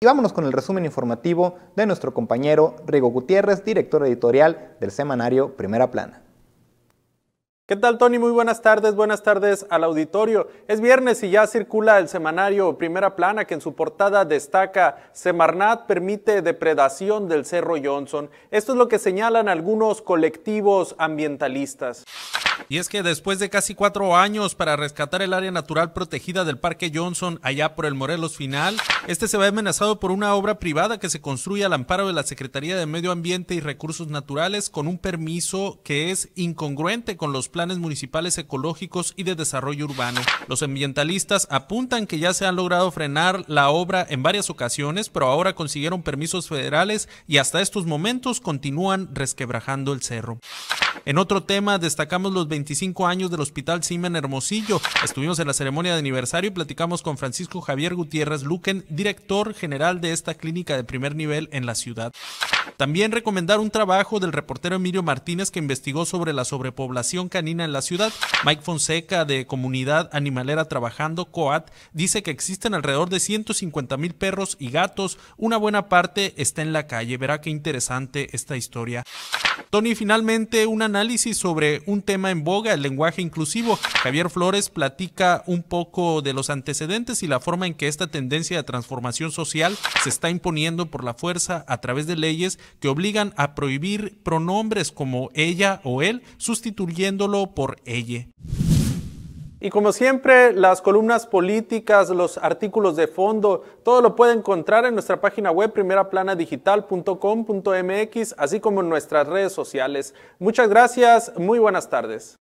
Y vámonos con el resumen informativo de nuestro compañero Rigo Gutiérrez, director editorial del semanario Primera Plana. ¿Qué tal, Tony? Muy buenas tardes, buenas tardes al auditorio. Es viernes y ya circula el semanario Primera Plana que en su portada destaca Semarnat permite depredación del Cerro Johnson. Esto es lo que señalan algunos colectivos ambientalistas. Y es que después de casi cuatro años para rescatar el área natural protegida del Parque Johnson allá por el Morelos Final, este se ve amenazado por una obra privada que se construye al amparo de la Secretaría de Medio Ambiente y Recursos Naturales con un permiso que es incongruente con los planes municipales ecológicos y de desarrollo urbano. Los ambientalistas apuntan que ya se han logrado frenar la obra en varias ocasiones, pero ahora consiguieron permisos federales y hasta estos momentos continúan resquebrajando el cerro. En otro tema, destacamos los 25 años del Hospital Simen Hermosillo. Estuvimos en la ceremonia de aniversario y platicamos con Francisco Javier Gutiérrez Luquen, director general de esta clínica de primer nivel en la ciudad. También recomendar un trabajo del reportero Emilio Martínez que investigó sobre la sobrepoblación canina en la ciudad. Mike Fonseca de Comunidad Animalera Trabajando, COAT, dice que existen alrededor de 150 mil perros y gatos. Una buena parte está en la calle. Verá qué interesante esta historia. Tony, finalmente un análisis sobre un tema en boga, el lenguaje inclusivo. Javier Flores platica un poco de los antecedentes y la forma en que esta tendencia de transformación social se está imponiendo por la fuerza a través de leyes que obligan a prohibir pronombres como ella o él, sustituyéndolo por ella. Y como siempre, las columnas políticas, los artículos de fondo, todo lo puede encontrar en nuestra página web primeraplanadigital.com.mx, así como en nuestras redes sociales. Muchas gracias, muy buenas tardes.